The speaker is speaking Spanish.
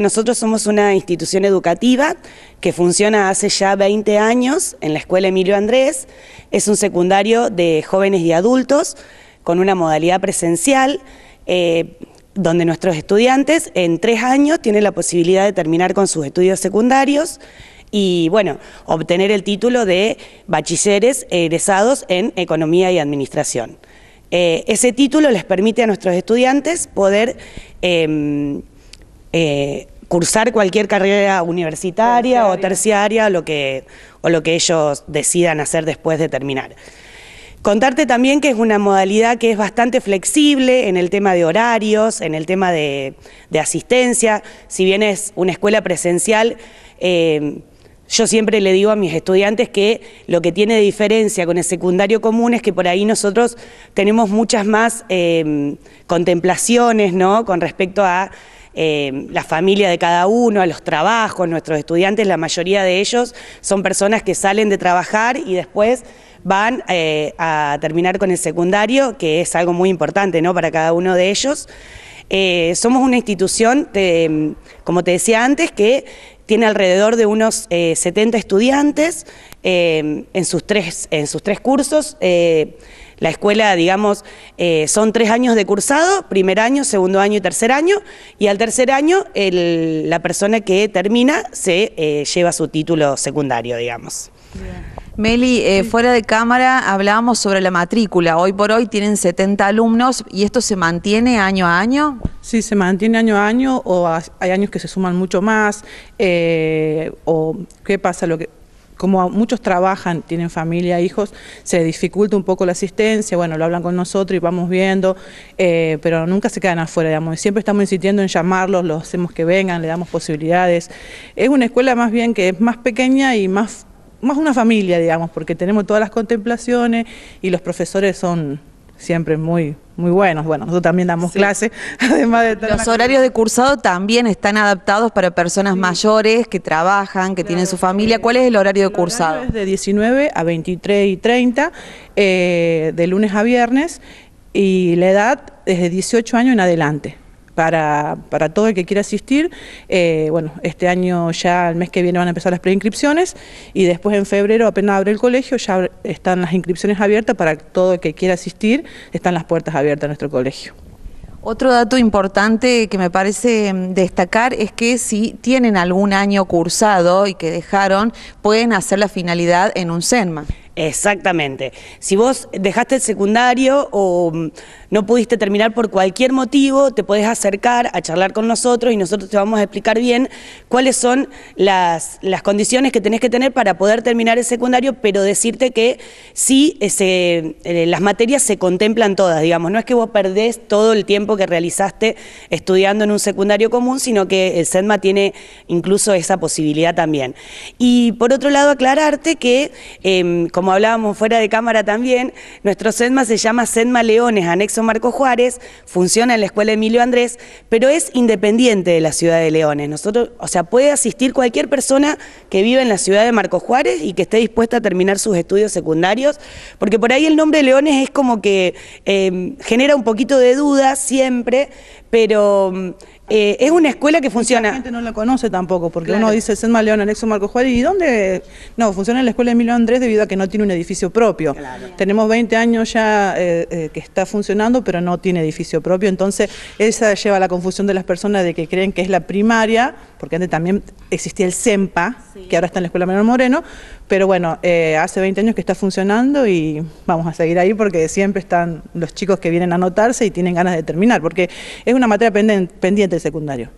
nosotros somos una institución educativa que funciona hace ya 20 años en la Escuela Emilio Andrés. Es un secundario de jóvenes y adultos con una modalidad presencial. Eh, donde nuestros estudiantes en tres años tienen la posibilidad de terminar con sus estudios secundarios y, bueno, obtener el título de bachilleres egresados en Economía y Administración. Eh, ese título les permite a nuestros estudiantes poder em, eh, cursar cualquier carrera universitaria o terciaria lo que, o lo que ellos decidan hacer después de terminar. Contarte también que es una modalidad que es bastante flexible en el tema de horarios, en el tema de, asistencia. Si bien es una escuela presencial, eh, yo siempre le digo a mis estudiantes que lo que tiene de diferencia con el secundario común es que por ahí nosotros tenemos muchas más eh, contemplaciones, ¿no? Con respecto a eh, la familia de cada uno, a los trabajos, nuestros estudiantes, la mayoría de ellos son personas que salen de trabajar y después van eh, a terminar con el secundario, que es algo muy importante ¿no? para cada uno de ellos. Eh, somos una institución, como te decía antes, que tiene alrededor de unos 70 eh, estudiantes eh, en, sus tres, en sus tres cursos. la escuela, digamos, son tres años de cursado, primer año, segundo año y tercer año, y al tercer año la persona que termina se lleva su título secundario, digamos. Meli, eh, fuera de cámara hablábamos sobre la matrícula. Hoy por hoy tienen 70 alumnos y esto se mantiene año a año. Sí, se mantiene año a año o hay años que se suman mucho más. Eh, o qué pasa, lo que como muchos trabajan, tienen familia, hijos, se dificulta un poco la asistencia, bueno, lo hablan con nosotros y vamos viendo, eh, pero nunca se quedan afuera, siempre estamos insistiendo en llamarlos, los hacemos que vengan, le damos posibilidades. Es una escuela más bien que es más pequeña y más más una familia, digamos, porque tenemos todas las contemplaciones y los profesores son siempre muy, muy buenos. Bueno, nosotros también damos clases, además de... Los horarios de cursado también están adaptados para personas mayores que trabajan, que tienen su familia. ¿Cuál es el horario de cursado? es de 19 a 23 y 30, eh, de lunes a viernes, y la edad desde de 18 años en adelante para, todo el que quiera asistir. Eh, bueno, este año ya el mes que viene van a empezar las preinscripciones y después en febrero, apenas abre el colegio, ya están las inscripciones abiertas para todo el que quiera asistir, están las puertas abiertas a nuestro colegio. Otro dato importante que me parece mm, destacar es que si tienen algún año cursado y que dejaron, pueden hacer la finalidad en un CENMA. Exactamente. Si vos dejaste el secundario o mm, no pudiste terminar por cualquier motivo, te podés acercar a charlar con nosotros y nosotros te vamos a explicar bien cuáles son las, condiciones que tenés que tener para poder terminar el secundario, pero decirte que sí, eh, eh, las materias se contemplan todas, digamos. No es que vos perdés todo el tiempo que realizaste estudiando en un secundario común, sino que el SEDMA tiene incluso esa posibilidad también. Y por otro lado, aclararte que, em, como como hablábamos fuera de cámara también, nuestro SEDMA se llama SEDMA Leones, anexo Marco Juárez, funciona en la Escuela Emilio Andrés, pero es independiente de la ciudad de Leones. Nosotros, o sea, puede asistir cualquier persona que vive en la ciudad de Marco Juárez y que esté dispuesta a terminar sus estudios secundarios, porque por ahí el nombre Leones es como que eh, genera un poquito de duda siempre, pero mm, eh, es una escuela que funciona. La gente no la conoce tampoco, porque uno dice Senma León, anexo Marco Juárez, ¿y dónde? No, funciona en la escuela de Emilio Andrés debido a que no tiene un edificio propio. Tenemos 20 años ya eh, eh, que está funcionando, pero no tiene edificio propio, entonces esa lleva a la confusión de las personas de que creen que es la primaria porque antes también existía el SEMPA, que ahora está en la Escuela Menor Moreno, pero bueno, eh, hace 20 años que está funcionando y vamos a seguir ahí porque siempre están los chicos que vienen a anotarse y tienen ganas de terminar, porque es una materia pendiente del secundario.